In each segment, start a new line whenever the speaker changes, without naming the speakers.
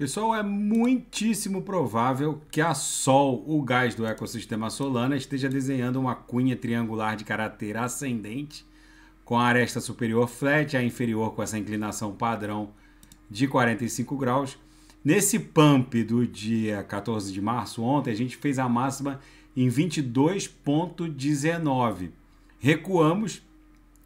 Pessoal, é muitíssimo provável que a Sol, o gás do ecossistema Solana, esteja desenhando uma cunha triangular de caráter ascendente, com a aresta superior flat, a inferior com essa inclinação padrão de 45 graus. Nesse pump do dia 14 de março, ontem, a gente fez a máxima em 22,19. Recuamos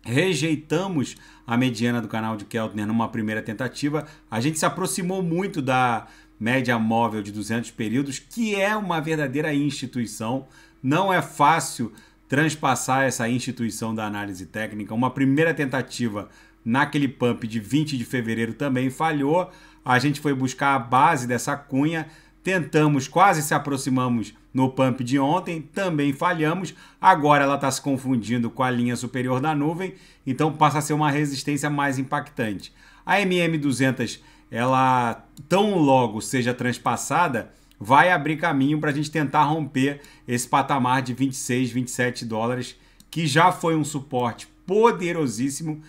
rejeitamos a mediana do canal de Keltner numa primeira tentativa. A gente se aproximou muito da média móvel de 200 períodos, que é uma verdadeira instituição. Não é fácil transpassar essa instituição da análise técnica. Uma primeira tentativa naquele pump de 20 de fevereiro também falhou. A gente foi buscar a base dessa cunha Tentamos, quase se aproximamos no pump de ontem, também falhamos. Agora ela está se confundindo com a linha superior da nuvem, então passa a ser uma resistência mais impactante. A MM200, ela tão logo seja transpassada, vai abrir caminho para a gente tentar romper esse patamar de 26, 27 dólares, que já foi um suporte poderosíssimo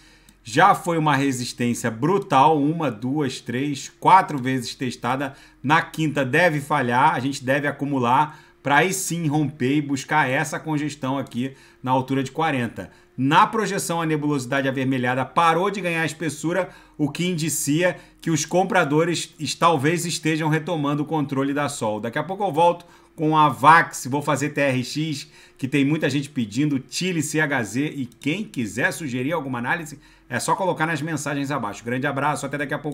já foi uma resistência brutal, uma, duas, três, quatro vezes testada. Na quinta deve falhar, a gente deve acumular para aí sim romper e buscar essa congestão aqui na altura de 40. Na projeção, a nebulosidade avermelhada parou de ganhar espessura, o que indicia que os compradores talvez estejam retomando o controle da Sol. Daqui a pouco eu volto com a VAX, vou fazer TRX, que tem muita gente pedindo, Chile, CHZ, e quem quiser sugerir alguma análise, é só colocar nas mensagens abaixo. Grande abraço, até daqui a pouco.